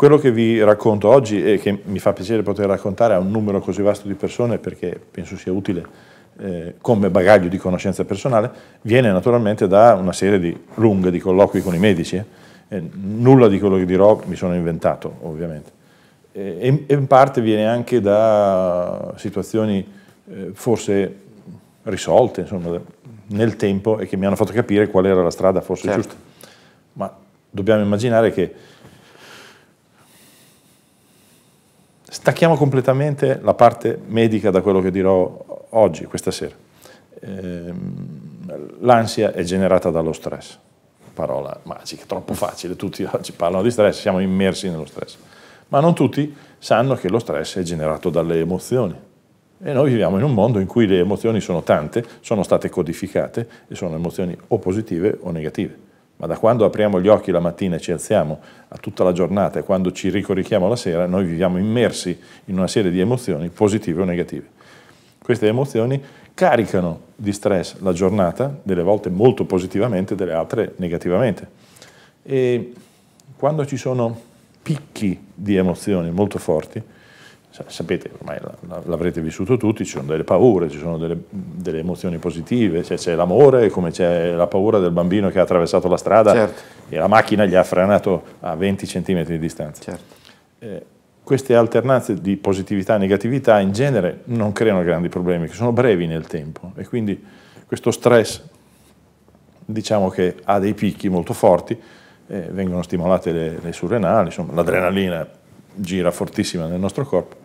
Quello che vi racconto oggi e che mi fa piacere poter raccontare a un numero così vasto di persone perché penso sia utile eh, come bagaglio di conoscenza personale, viene naturalmente da una serie di lunghe di colloqui con i medici. Eh, eh nulla di quello che dirò mi sono inventato, ovviamente. E, e in parte viene anche da situazioni eh, forse risolte insomma, nel tempo e che mi hanno fatto capire qual era la strada forse certo. giusta. Ma dobbiamo immaginare che Stacchiamo completamente la parte medica da quello che dirò oggi, questa sera. Ehm, l'ansia è generata dallo stress, parola magica, troppo facile, tutti oggi parlano di stress, siamo immersi nello stress, ma non tutti sanno che lo stress è generato dalle emozioni. E noi viviamo in un mondo in cui le emozioni sono tante, sono state codificate e sono emozioni o positive o negative ma da quando apriamo gli occhi la mattina e ci alziamo a tutta la giornata e quando ci ricorichiamo la sera, noi viviamo immersi in una serie di emozioni positive o negative. Queste emozioni caricano di stress la giornata, delle volte molto positivamente, delle altre negativamente. E quando ci sono picchi di emozioni molto forti, sapete, ormai l'avrete vissuto tutti, ci sono delle paure, ci sono delle, delle emozioni positive, cioè c'è l'amore come c'è la paura del bambino che ha attraversato la strada certo. e la macchina gli ha frenato a 20 cm di distanza. Certo. Eh, queste alternanze di positività e negatività in genere non creano grandi problemi, che sono brevi nel tempo e quindi questo stress diciamo che ha dei picchi molto forti, eh, vengono stimolate le, le surrenali, insomma l'adrenalina gira fortissima nel nostro corpo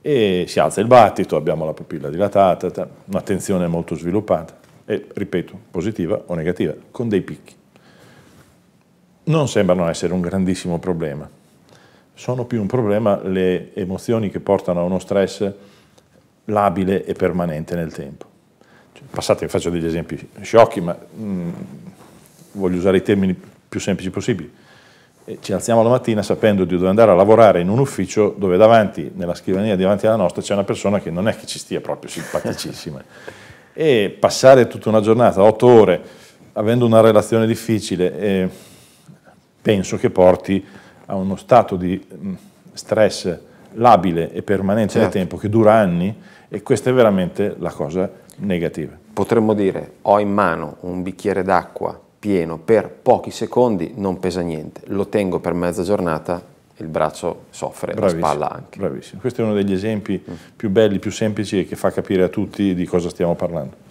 e si alza il battito, abbiamo la pupilla dilatata, un'attenzione molto sviluppata e, ripeto, positiva o negativa, con dei picchi. Non sembrano essere un grandissimo problema, sono più un problema le emozioni che portano a uno stress labile e permanente nel tempo. Cioè, passate, vi faccio degli esempi sciocchi, ma mh, mm, voglio usare i termini più semplici possibili ci alziamo la mattina sapendo di dover andare a lavorare in un ufficio dove davanti, nella scrivania davanti alla nostra, c'è una persona che non è che ci stia proprio simpaticissima. e passare tutta una giornata, otto ore, avendo una relazione difficile, eh, penso che porti a uno stato di mm, stress labile e permanente certo. nel tempo che dura anni e questa è veramente la cosa negativa. Potremmo dire ho in mano un bicchiere d'acqua pieno per pochi secondi non pesa niente, lo tengo per mezza giornata il braccio soffre, bravissimo, la spalla anche. Bravissimo, questo è uno degli esempi mm. più belli, più semplici e che fa capire a tutti di cosa stiamo parlando.